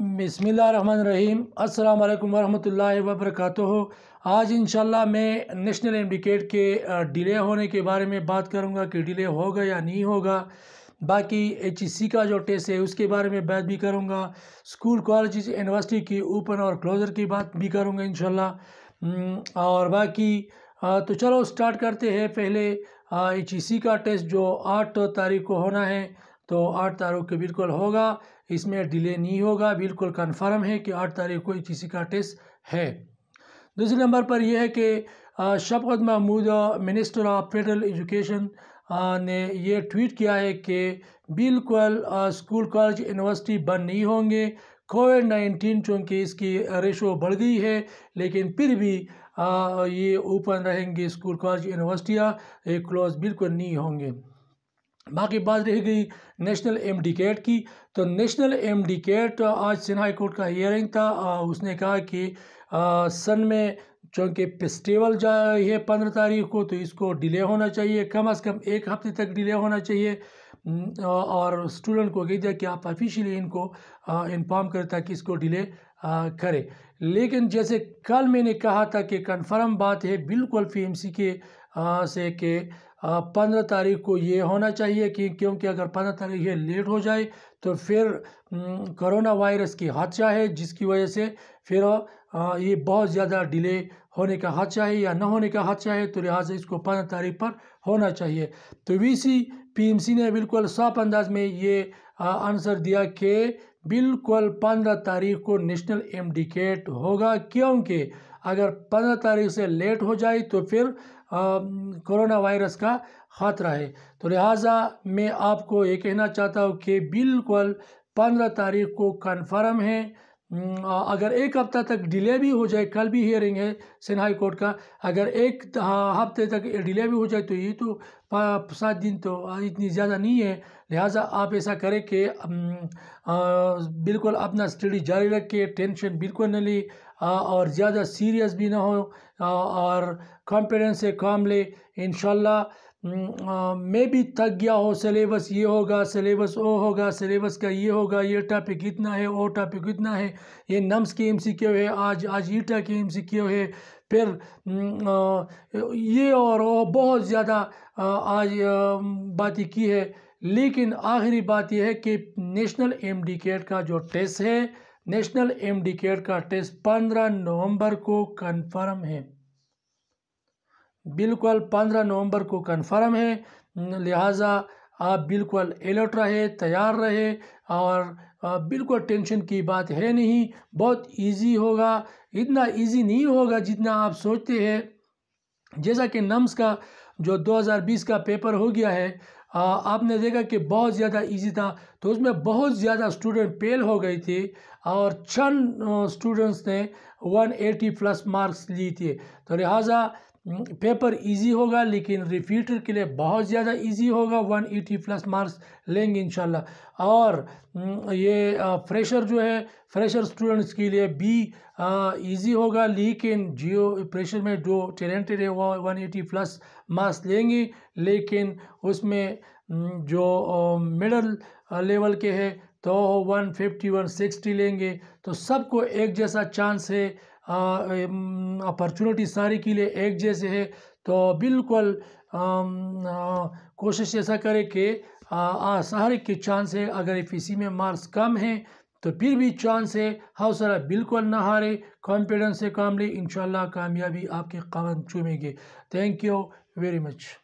बसमीम अल्लाम वरहमल वबरक आज इंशाल्लाह मैं नेशनल इंडिकेट के डिले होने के बारे में बात करूंगा कि डिले होगा या नहीं होगा बाकी एच e का जो टेस्ट है उसके बारे में बात भी करूंगा स्कूल कॉलेज यूनिवर्सिटी की ओपन और क्लोज़र की बात भी इन इंशाल्लाह और बाकी तो चलो स्टार्ट करते हैं पहले एच e का टेस्ट जो आठ तारीख को होना है तो आठ तारीख के बिल्कुल होगा इसमें डिले नहीं होगा बिल्कुल कन्फर्म है कि आठ तारीख को किसी का टेस्ट है दूसरे नंबर पर यह है कि Shafqat Mahmood minister of federal education ने यह ट्वीट किया है कि बिल्कुल स्कूल कॉलेज यूनिवर्सिटी बंद नहीं होंगे कोविड नाइन्टीन चूँकि इसकी रेशो बढ़ गई है लेकिन फिर भी आ, ये ओपन रहेंगे स्कूल कॉलेज यूनिवर्सिटियाँ ये क्लोज बिल्कुल नहीं होंगे बाकी बात रह गई नेशनल एम डी कैट की तो नेशनल एम डी कैट आज सिन्हा हाई कोर्ट का हियरिंग था आ, उसने कहा कि आ, सन में चूँकि फेस्टिवल जा है पंद्रह तारीख को तो इसको डिले होना चाहिए कम अज़ कम एक हफ्ते तक डिले होना चाहिए और स्टूडेंट को कह दिया कि आप ऑफिशियली इनको इन्फॉर्म करें ताकि इसको डिले करें लेकिन जैसे कल मैंने कहा था कि कन्फर्म बात है बिल्कुल पी एम सी के आ, से के पंद्रह तारीख को ये होना चाहिए कि क्योंकि अगर पंद्रह तारीख ये लेट हो जाए तो फिर कोरोना वायरस की हादसा है जिसकी वजह से फिर ये बहुत ज़्यादा डिले होने का हादसा है या न होने का हादसा है तो लिहाजा इसको पंद्रह तारीख पर होना चाहिए तो V C P M C ने बिल्कुल साफ अंदाज में ये आंसर दिया कि बिल्कुल पंद्रह तारीख को नेशनल एमडिकेट होगा क्योंकि अगर पंद्रह तारीख से लेट हो जाए तो फिर कोरोना वायरस का खतरा है तो लिहाजा मैं आपको ये कहना चाहता हूँ कि बिल्कुल पंद्रह तारीख को कन्फर्म है हम्म, अगर एक हफ्ता तक डिले भी हो जाए कल भी हियरिंग है हाई कोर्ट का अगर एक हाँ, हफ्ते तक डिले भी हो जाए तो ये तो सात दिन तो इतनी ज़्यादा नहीं है लिहाजा आप ऐसा करें कि बिल्कुल अपना स्टडी जारी रखें टेंशन बिल्कुल न लें और ज़्यादा सीरियस भी ना हो और कॉन्फिडेंस से काम ले इन हम्म, मैं भी थक गया हो सिलेबस ये होगा सिलेबस वो होगा सिलेबस का ये होगा ये टॉपिक इतना है वो टॉपिक इतना है ये नम्स के एम सी क्यों है आज आज ईटा के एम सी क्यों है फिर हम्म, ये और वो बहुत ज़्यादा आज बातें की है लेकिन आखिरी बात यह है कि नेशनल एम डी केट का जो टेस्ट है नेशनल एम डी केट का टेस्ट पंद्रह नवंबर को कन्फर्म है बिल्कुल पंद्रह नवंबर को कन्फर्म है लिहाजा आप बिल्कुल अलर्ट रहे तैयार रहे और बिल्कुल टेंशन की बात है नहीं बहुत इजी होगा इतना इजी नहीं होगा जितना आप सोचते हैं जैसा कि नम्स का जो 2020 का पेपर हो गया है आपने देखा कि बहुत ज़्यादा इजी था तो उसमें बहुत ज़्यादा स्टूडेंट फेल हो गए थे और चंद स्टूडेंट्स ने 180 प्लस मार्क्स लिए थे तो लिहाजा पेपर हम्म, इजी होगा लेकिन रिपीटर के लिए बहुत ज़्यादा इजी होगा वन एटी प्लस मार्क्स लेंगे इंशाल्लाह और हम्म, ये फ्रेशर जो है फ्रेशर स्टूडेंट्स के लिए भी इजी होगा लेकिन जियो प्रेशर में जो टैलेंटेड है वो वन एटी प्लस मार्क्स लेंगे लेकिन उसमें हम्म, जो मिडल लेवल के है तो वन फिफ्टी वन सिक्सटी लेंगे तो सबको एक जैसा चांस है अपॉर्चुनिटी सारे के लिए एक जैसे है तो बिल्कुल कोशिश ऐसा करें कि सारे के चांस है अगर एफ में मार्क्स कम हैं तो फिर भी चांस है हौसला बिल्कुल ना हारे कॉन्फिडेंस से काम ले इन कामयाबी आपके कदम चूमेंगे थैंक यू वेरी मच